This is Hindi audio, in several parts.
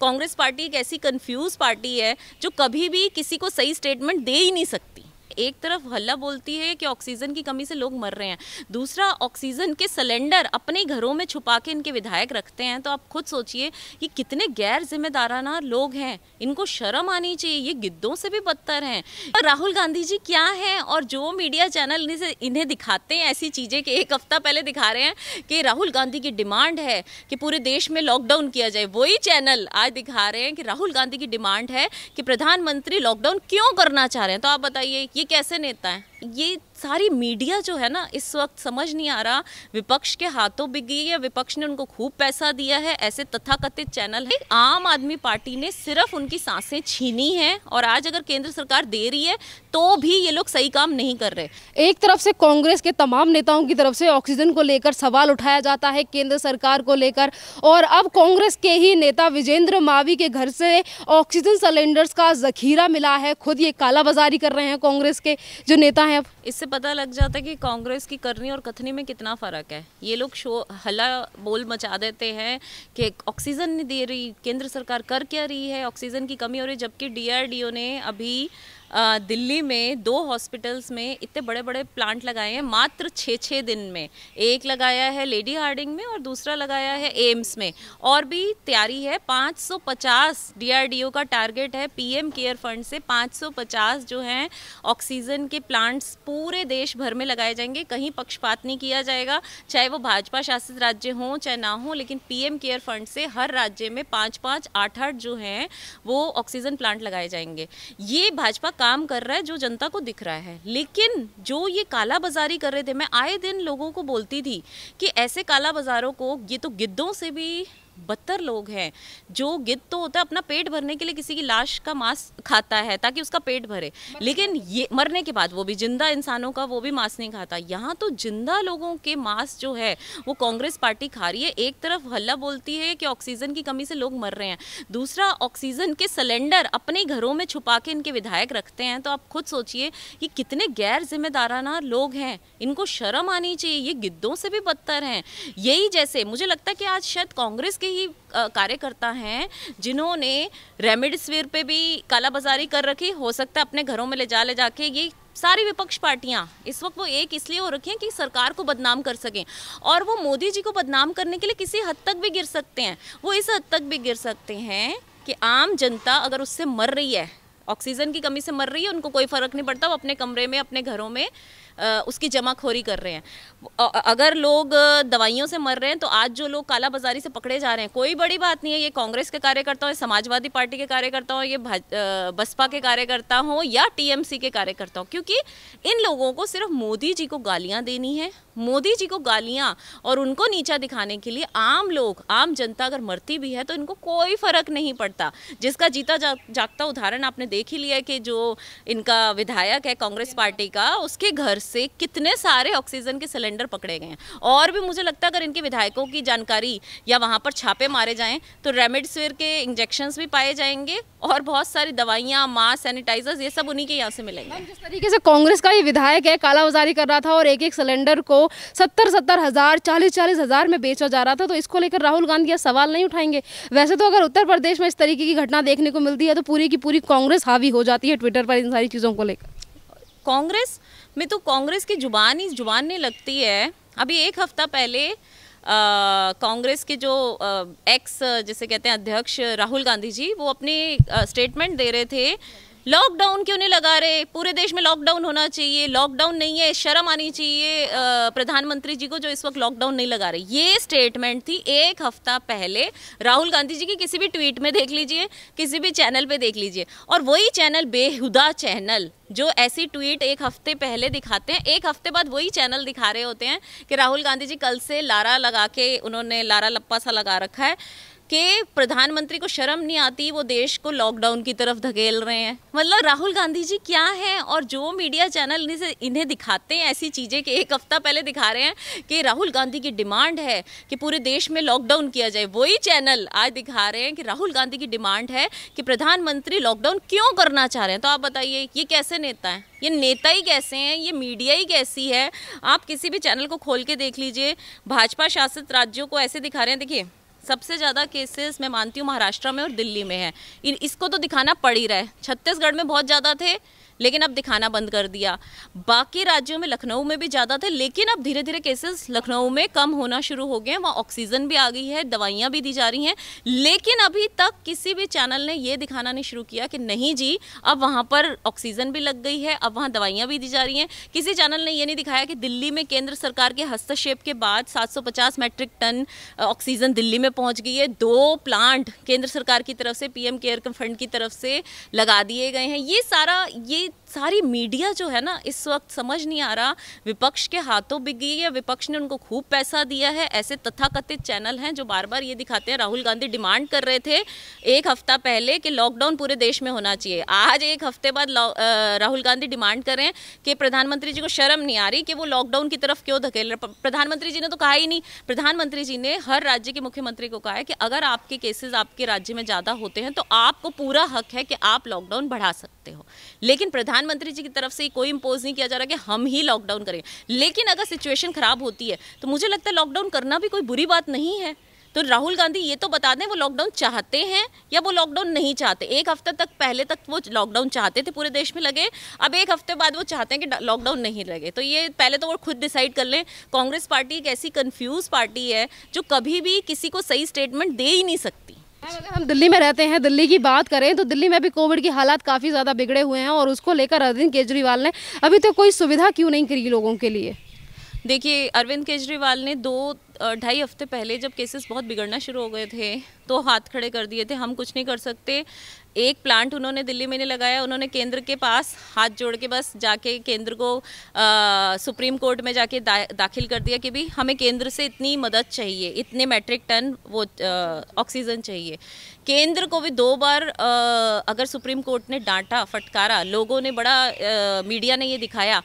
कांग्रेस पार्टी एक ऐसी कन्फ्यूज़ पार्टी है जो कभी भी किसी को सही स्टेटमेंट दे ही नहीं सकती एक तरफ हल्ला बोलती है कि ऑक्सीजन की कमी से लोग मर रहे हैं दूसरा ऑक्सीजन के सिलेंडर अपने घरों में छुपा के इनके विधायक रखते हैं तो आप खुद सोचिए कि कितने गैर जिम्मेदाराना लोग हैं इनको शर्म आनी चाहिए ये गिद्धों से भी बदतर हैं और राहुल गांधी जी क्या हैं और जो मीडिया चैनल इन्हें दिखाते हैं ऐसी चीज़ें कि एक हफ्ता पहले दिखा रहे हैं कि राहुल गांधी की डिमांड है कि पूरे देश में लॉकडाउन किया जाए वही चैनल आज दिखा रहे हैं कि राहुल गांधी की डिमांड है कि प्रधानमंत्री लॉकडाउन क्यों करना चाह रहे हैं तो आप बताइए ये कैसे नेता हैं ये सारी मीडिया जो है ना इस वक्त समझ नहीं आ रहा विपक्ष के हाथों बिक गई है विपक्ष ने उनको खूब पैसा दिया है ऐसे तथाकथित चैनल है आम आदमी पार्टी ने सिर्फ उनकी सांसें छीनी हैं और आज अगर केंद्र सरकार दे रही है तो भी ये लोग सही काम नहीं कर रहे एक तरफ से कांग्रेस के तमाम नेताओं की तरफ से ऑक्सीजन को लेकर सवाल उठाया जाता है केंद्र सरकार को लेकर और अब कांग्रेस के ही नेता विजेंद्र मावी के घर से ऑक्सीजन सिलेंडर्स का जखीरा मिला है खुद ये कालाबाजारी कर रहे हैं कांग्रेस के जो नेता हैं इससे पता लग जाता है कि कांग्रेस की करनी और कथनी में कितना फ़र्क है ये लोग शो हला बोल मचा देते हैं कि ऑक्सीजन नहीं दे रही केंद्र सरकार कर क्या रही है ऑक्सीजन की कमी हो रही है जबकि डीआरडीओ ने अभी दिल्ली में दो हॉस्पिटल्स में इतने बड़े बड़े प्लांट लगाए हैं मात्र छः छः दिन में एक लगाया है लेडी हार्डिंग में और दूसरा लगाया है एम्स में और भी तैयारी है 550 डीआरडीओ का टारगेट है पीएम केयर फंड से 550 जो हैं ऑक्सीजन के प्लांट्स पूरे देश भर में लगाए जाएंगे कहीं पक्षपात नहीं किया जाएगा चाहे वो भाजपा शासित राज्य हों चाहे ना हो लेकिन पी केयर फंड से हर राज्य में पाँच पाँच आठ आठ जो हैं वो ऑक्सीजन प्लांट लगाए जाएंगे ये भाजपा काम कर रहा है जो जनता को दिख रहा है लेकिन जो ये काला बाजारी कर रहे थे मैं आए दिन लोगों को बोलती थी कि ऐसे काला बाजारों को ये तो गिद्धों से भी बदतर लोग हैं जो गिद्ध तो होता है अपना पेट भरने के लिए किसी की लाश का मांस खाता है ताकि उसका पेट भरे लेकिन ये मरने के बाद वो भी जिंदा इंसानों का वो भी मांस नहीं खाता यहाँ तो जिंदा लोगों के मांस जो है वो कांग्रेस पार्टी खा रही है एक तरफ हल्ला बोलती है कि ऑक्सीजन की कमी से लोग मर रहे हैं दूसरा ऑक्सीजन के सिलेंडर अपने घरों में छुपा के इनके विधायक रखते हैं तो आप खुद सोचिए कि कितने गैर जिम्मेदाराना लोग हैं इनको शर्म आनी चाहिए ये गिद्धों से भी बदतर हैं यही जैसे मुझे लगता है कि आज शायद कांग्रेस के ही कार्यकर्ता हैं जिन्होंने रेमडेसिविर पे भी कालाबाजारी कर रखी हो सकता है अपने घरों में ले जा ले जाके ये सारी विपक्ष पार्टियां इस वक्त वो एक इसलिए हो रखी हैं कि सरकार को बदनाम कर सकें और वो मोदी जी को बदनाम करने के लिए किसी हद तक भी गिर सकते हैं वो इस हद तक भी गिर सकते हैं कि आम जनता अगर उससे मर रही है ऑक्सीजन की कमी से मर रही है उनको कोई फ़र्क नहीं पड़ता वो अपने कमरे में अपने घरों में उसकी जमाखोरी कर रहे हैं अगर लोग दवाइयों से मर रहे हैं तो आज जो लोग काला बाजारी से पकड़े जा रहे हैं कोई बड़ी बात नहीं है ये कांग्रेस के कार्यकर्ता हों समाजवादी पार्टी के कार्यकर्ता हों ये बसपा के कार्यकर्ता हों या टीएमसी के कार्यकर्ता हों क्योंकि इन लोगों को सिर्फ मोदी जी को गालियाँ देनी है मोदी जी को गालियाँ और उनको नीचा दिखाने के लिए आम लोग आम जनता अगर मरती भी है तो इनको कोई फ़र्क नहीं पड़ता जिसका जीता जा, जागता उदाहरण आपने देख ही लिया कि जो इनका विधायक है कांग्रेस पार्टी का उसके घर से कितने सारे ऑक्सीजन के सिलेंडर पकड़े गए हैं और भी मुझे लगता है अगर इनके विधायकों की जानकारी या वहाँ पर छापे मारे जाएं तो रेमडेसिविर के इंजेक्शंस भी पाए जाएंगे और बहुत सारी दवाइयाँ मास्क सैनिटाइजर्स ये सब उन्हीं के यहाँ से मिलेंगे जिस तरीके से कांग्रेस का ये विधायक है कालाबाजारी कर रहा था और एक एक सिलेंडर को सत्तर सत्तर हज़ार चालीस चालीस हज़ार में बेचा जा रहा था तो इसको लेकर राहुल गांधी यह सवाल नहीं उठाएंगे वैसे तो अगर उत्तर प्रदेश में इस तरीके की घटना देखने को मिलती है तो पूरी की पूरी कांग्रेस हावी हो जाती है ट्विटर पर इन सारी चीज़ों को लेकर कांग्रेस में तो कांग्रेस की जुबान ही जुबान नहीं लगती है अभी एक हफ्ता पहले कांग्रेस के जो एक्स जिसे कहते हैं अध्यक्ष राहुल गांधी जी वो अपने स्टेटमेंट दे रहे थे लॉकडाउन क्यों नहीं लगा रहे पूरे देश में लॉकडाउन होना चाहिए लॉकडाउन नहीं है शर्म आनी चाहिए प्रधानमंत्री जी को जो इस वक्त लॉकडाउन नहीं लगा रहे ये स्टेटमेंट थी एक हफ्ता पहले राहुल गांधी जी की किसी भी ट्वीट में देख लीजिए किसी भी चैनल पे देख लीजिए और वही चैनल बेहुदा चैनल जो ऐसी ट्वीट एक हफ्ते पहले दिखाते हैं एक हफ्ते बाद वही चैनल दिखा रहे होते हैं कि राहुल गांधी जी कल से लारा लगा के उन्होंने लारा लप्पा सा लगा रखा है कि प्रधानमंत्री को शर्म नहीं आती वो देश को लॉकडाउन की तरफ धकेल रहे हैं मतलब राहुल गांधी जी क्या हैं और जो मीडिया चैनल इन्हें दिखाते हैं ऐसी चीज़ें कि एक हफ्ता पहले दिखा रहे हैं कि राहुल गांधी की डिमांड है कि पूरे देश में लॉकडाउन किया जाए वही चैनल आज दिखा रहे हैं कि राहुल गांधी की डिमांड है कि प्रधानमंत्री लॉकडाउन क्यों करना चाह रहे हैं तो आप बताइए ये कैसे नेता है ये नेता ही कैसे हैं ये मीडिया ही कैसी है आप किसी भी चैनल को खोल के देख लीजिए भाजपा शासित राज्यों को ऐसे दिखा रहे हैं देखिए सबसे ज़्यादा केसेस मैं मानती हूँ महाराष्ट्र में और दिल्ली में है इसको तो दिखाना पड़ ही रहा है छत्तीसगढ़ में बहुत ज़्यादा थे लेकिन अब दिखाना बंद कर दिया बाकी राज्यों में लखनऊ में भी ज़्यादा थे लेकिन अब धीरे धीरे केसेस लखनऊ में कम होना शुरू हो गए हैं वहाँ ऑक्सीजन भी आ गई है दवाइयाँ भी दी जा रही हैं लेकिन अभी तक किसी भी चैनल ने ये दिखाना नहीं शुरू किया कि नहीं जी अब वहाँ पर ऑक्सीजन भी लग गई है अब वहाँ दवाइयाँ भी दी जा रही हैं किसी चैनल ने ये नहीं दिखाया कि दिल्ली में केंद्र सरकार के हस्तक्षेप के बाद सात मैट्रिक टन ऑक्सीजन दिल्ली में पहुँच गई है दो प्लांट केंद्र सरकार की तरफ से पीएम केयर फंड की तरफ से लगा दिए गए हैं ये सारा ये it सारी मीडिया जो है ना इस वक्त समझ नहीं आ रहा विपक्ष के हाथों बिक गई है विपक्ष ने उनको खूब पैसा दिया है ऐसे तथाकथित चैनल हैं जो बार बार ये दिखाते हैं राहुल गांधी डिमांड कर रहे थे एक हफ्ता पहले कि लॉकडाउन पूरे देश में होना चाहिए आज एक हफ्ते बाद राहुल गांधी डिमांड कर रहे हैं कि प्रधानमंत्री जी को शर्म नहीं आ रही कि वो लॉकडाउन की तरफ क्यों धकेल रहे प्रधानमंत्री जी ने तो कहा ही नहीं प्रधानमंत्री जी ने हर राज्य के मुख्यमंत्री को कहा है कि अगर आपके केसेस आपके राज्य में ज़्यादा होते हैं तो आपको पूरा हक है कि आप लॉकडाउन बढ़ा सकते हो लेकिन प्रधान प्रधानमंत्री जी की तरफ से कोई इम्पोज नहीं किया जा रहा कि हम ही लॉकडाउन करेंगे लेकिन अगर सिचुएशन खराब होती है तो मुझे लगता है लॉकडाउन करना भी कोई बुरी बात नहीं है तो राहुल गांधी ये तो बता दें वो लॉकडाउन चाहते हैं या वो लॉकडाउन नहीं चाहते एक हफ्ते तक पहले तक वो लॉकडाउन चाहते थे पूरे देश में लगे अब एक हफ्ते बाद वो चाहते हैं कि लॉकडाउन नहीं लगे तो ये पहले तो वो खुद डिसाइड कर लें कांग्रेस पार्टी एक ऐसी कन्फ्यूज़ पार्टी है जो कभी भी किसी को सही स्टेटमेंट दे ही नहीं सकती अगर हम दिल्ली में रहते हैं दिल्ली की बात करें तो दिल्ली में भी कोविड के हालात काफ़ी ज़्यादा बिगड़े हुए हैं और उसको लेकर अरविंद केजरीवाल ने अभी तक तो कोई सुविधा क्यों नहीं करी लोगों के लिए देखिए अरविंद केजरीवाल ने दो ढाई हफ्ते पहले जब केसेस बहुत बिगड़ना शुरू हो गए थे तो हाथ खड़े कर दिए थे हम कुछ नहीं कर सकते एक प्लांट उन्होंने दिल्ली में नहीं लगाया उन्होंने केंद्र के पास हाथ जोड़ के बस जाके केंद्र को आ, सुप्रीम कोर्ट में जाके दा, दाखिल कर दिया कि भी हमें केंद्र से इतनी मदद चाहिए इतने मेट्रिक टन वो ऑक्सीजन चाहिए केंद्र को भी दो बार आ, अगर सुप्रीम कोर्ट ने डांटा फटकारा लोगों ने बड़ा आ, मीडिया ने ये दिखाया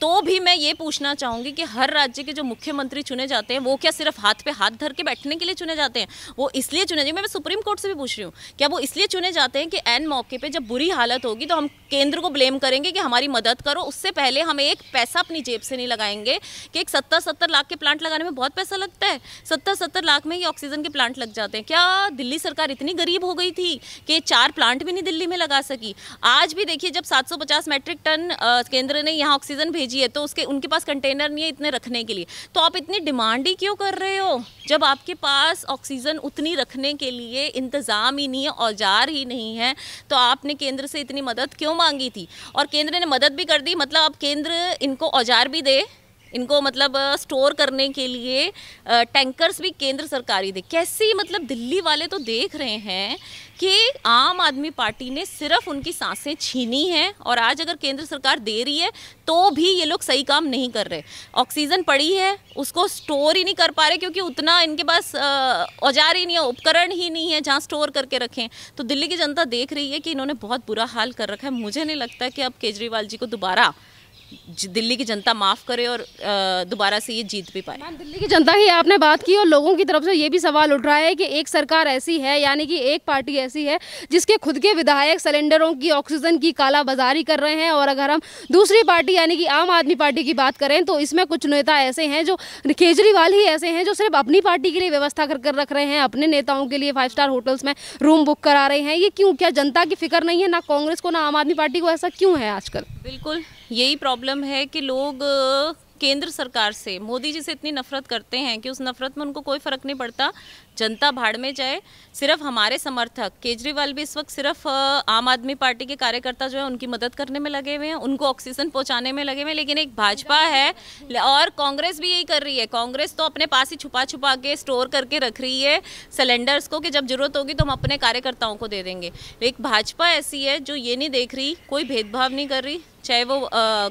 तो भी मैं ये पूछना चाहूंगी कि हर राज्य के जो मुख्यमंत्री चुने जाते हैं वो क्या सिर्फ हाथ पे हाथ धर के बैठने के लिए चुने जाते हैं वो इसलिए चुने जाते मैं सुप्रीम कोर्ट से भी पूछ रही हूँ क्या वो इसलिए चुने जाते हैं कि एन मौके पर जब बुरी हालत होगी तो हम केंद्र को ब्लेम करेंगे कि हमारी मदद करो उससे पहले हम एक पैसा अपनी जेब से नहीं लगाएंगे कि एक सत्तर सत्तर लाख के प्लांट लगाने में बहुत पैसा लगता है सत्तर सत्तर लाख में ही ऑक्सीजन के प्लांट लग जाते हैं क्या दिल्ली सरकार इतनी गरीब हो गई थी कि चार प्लांट भी नहीं दिल्ली में लगा सकी आज भी देखिए जब सात मैट्रिक टन केंद्र ने यहाँ ऑक्सीजन भेजी है तो उसके उनके पास कंटेनर नहीं है इतने रखने के लिए तो आप इतनी डिमांड ही क्यों कर रहे हो जब आपके पास ऑक्सीजन उतनी रखने के लिए इंतज़ाम ही नहीं है औजार ही नहीं है तो आपने केंद्र से इतनी मदद क्यों मांगी थी और केंद्र ने मदद भी कर दी मतलब अब केंद्र इनको औजार भी दे इनको मतलब स्टोर करने के लिए टैंकर्स भी केंद्र सरकारी दे कैसी मतलब दिल्ली वाले तो देख रहे हैं कि आम आदमी पार्टी ने सिर्फ उनकी सांसें छीनी हैं और आज अगर केंद्र सरकार दे रही है तो भी ये लोग सही काम नहीं कर रहे ऑक्सीजन पड़ी है उसको स्टोर ही नहीं कर पा रहे क्योंकि उतना इनके पास औजार ही नहीं है उपकरण ही नहीं है जहाँ स्टोर करके रखें तो दिल्ली की जनता देख रही है कि इन्होंने बहुत बुरा हाल कर रखा है मुझे नहीं लगता कि अब केजरीवाल जी को दोबारा दिल्ली की जनता माफ़ करे और दोबारा से ये जीत भी पाए हाँ, दिल्ली की जनता की आपने बात की और लोगों की तरफ से ये भी सवाल उठ रहा है कि एक सरकार ऐसी है यानी कि एक पार्टी ऐसी है जिसके खुद के विधायक सिलेंडरों की ऑक्सीजन की कालाबाजारी कर रहे हैं और अगर हम दूसरी पार्टी यानी कि आम आदमी पार्टी की बात करें तो इसमें कुछ नेता ऐसे हैं जो केजरीवाल ही ऐसे हैं जो सिर्फ अपनी पार्टी के लिए व्यवस्था कर कर रख रहे हैं अपने नेताओं के लिए फाइव स्टार होटल्स में रूम बुक करा रहे हैं ये क्यों क्या जनता की फिक्र नहीं है ना कांग्रेस को ना आम आदमी पार्टी को ऐसा क्यों है आजकल बिल्कुल यही प्रॉब्लम है कि लोग केंद्र सरकार से मोदी जी से इतनी नफरत करते हैं कि उस नफरत में उनको कोई फर्क नहीं पड़ता जनता भाड़ में जाए सिर्फ हमारे समर्थक केजरीवाल भी इस वक्त सिर्फ आम आदमी पार्टी के कार्यकर्ता जो है उनकी मदद करने में लगे हुए हैं उनको ऑक्सीजन पहुंचाने में लगे हुए हैं लेकिन एक भाजपा है और कांग्रेस भी यही कर रही है कांग्रेस तो अपने पास ही छुपा छुपा के स्टोर करके रख रही है सिलेंडर्स को कि जब जरूरत होगी तो हम अपने कार्यकर्ताओं को दे देंगे एक भाजपा ऐसी है जो ये नहीं देख रही कोई भेदभाव नहीं कर रही चाहे वो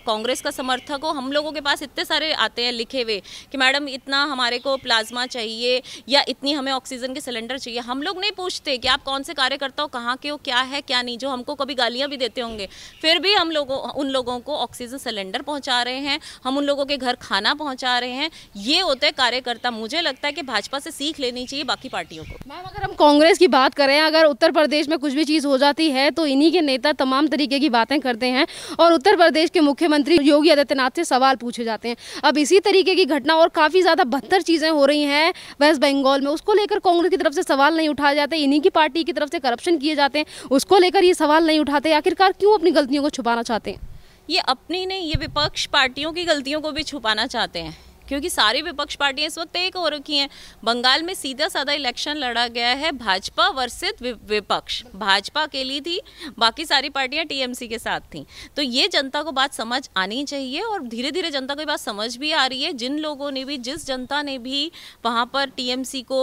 कांग्रेस का समर्थक हो हम लोगों के पास इतने सारे आते हैं लिखे हुए कि मैडम इतना हमारे को प्लाज्मा चाहिए या इतनी हमें ऑक्सीजन के सिलेंडर चाहिए हम लोग नहीं पूछते कि आप कौन से कार्यकर्ता हो कहाँ के हो क्या है क्या नहीं जो हमको कभी गालियाँ भी देते होंगे फिर भी हम लोगों उन लोगों को ऑक्सीजन सिलेंडर पहुँचा रहे हैं हम उन लोगों के घर खाना पहुँचा रहे हैं ये होते हैं कार्यकर्ता मुझे लगता है कि भाजपा से सीख लेनी चाहिए बाकी पार्टियों को मैम अगर हम कांग्रेस की बात करें अगर उत्तर प्रदेश में कुछ भी चीज़ हो जाती है तो इन्हीं के नेता तमाम तरीके की बातें करते हैं और उत्तर प्रदेश के मुख्यमंत्री योगी आदित्यनाथ से सवाल पूछे जाते हैं अब इसी तरीके की घटना और काफ़ी ज़्यादा बदतर चीज़ें हो रही हैं वेस्ट बंगाल में उसको लेकर कांग्रेस की तरफ से सवाल नहीं उठाए जाते इन्हीं की पार्टी की तरफ से करप्शन किए जाते हैं उसको लेकर ये सवाल नहीं उठाते आखिरकार क्यों अपनी गलतियों को छुपाना चाहते हैं ये अपनी नहीं ये विपक्ष पार्टियों की गलतियों को भी छुपाना चाहते हैं क्योंकि सारी विपक्ष पार्टियां इस वक्त एक हो रखी हैं बंगाल में सीधा साधा इलेक्शन लड़ा गया है भाजपा वर्सित विपक्ष भाजपा अकेली थी बाकी सारी पार्टियां टीएमसी के साथ थी तो ये जनता को बात समझ आनी चाहिए और धीरे धीरे जनता को ये बात समझ भी आ रही है जिन लोगों ने भी जिस जनता ने भी वहाँ पर टीएमसी को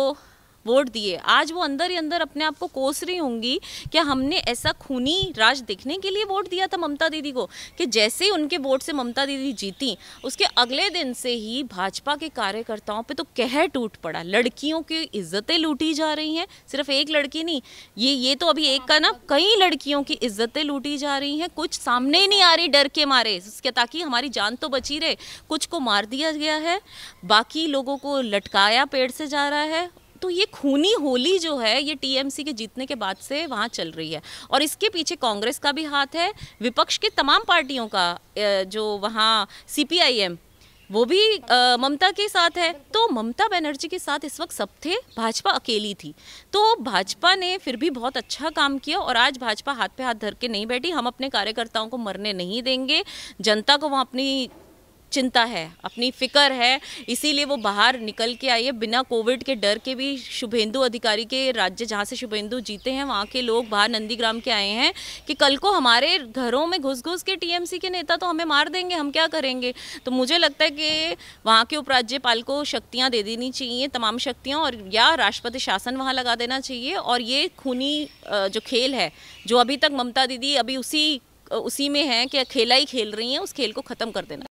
वोट दिए आज वो अंदर ही अंदर अपने आप को कोस रही होंगी क्या हमने ऐसा खूनी राज देखने के लिए वोट दिया था ममता दीदी को कि जैसे ही उनके वोट से ममता दीदी जीती उसके अगले दिन से ही भाजपा के कार्यकर्ताओं पर तो कहर टूट पड़ा लड़कियों की इज्जतें लूटी जा रही हैं सिर्फ एक लड़की नहीं ये ये तो अभी एक का ना कई लड़कियों की इज्जतें लूटी जा रही हैं कुछ सामने ही नहीं आ रही डर के मारे ताकि हमारी जान तो बची रहे कुछ को मार दिया गया है बाकी लोगों को लटकाया पेड़ से जा रहा है तो ये खूनी होली जो है ये टीएमसी के जीतने के बाद से वहाँ चल रही है और इसके पीछे कांग्रेस का भी हाथ है विपक्ष के तमाम पार्टियों का जो वहाँ सीपीआईएम वो भी ममता के साथ है तो ममता बनर्जी के साथ इस वक्त सब थे भाजपा अकेली थी तो भाजपा ने फिर भी बहुत अच्छा काम किया और आज भाजपा हाथ पे हाथ धर के नहीं बैठी हम अपने कार्यकर्ताओं को मरने नहीं देंगे जनता को वहाँ अपनी चिंता है अपनी फिक्र है इसीलिए वो बाहर निकल के आई है बिना कोविड के डर के भी शुभेंदु अधिकारी के राज्य जहाँ से शुभेंदु जीते हैं वहाँ के लोग बाहर नंदीग्राम के आए हैं कि कल को हमारे घरों में घुस घुस के टीएमसी के नेता तो हमें मार देंगे हम क्या करेंगे तो मुझे लगता है कि वहाँ के उपराज्यपाल को शक्तियाँ दे देनी चाहिए तमाम शक्तियाँ और या राष्ट्रपति शासन वहाँ लगा देना चाहिए और ये खूनी जो खेल है जो अभी तक ममता दीदी अभी उसी उसी में है कि खेला ही खेल रही हैं उस खेल को ख़त्म कर देना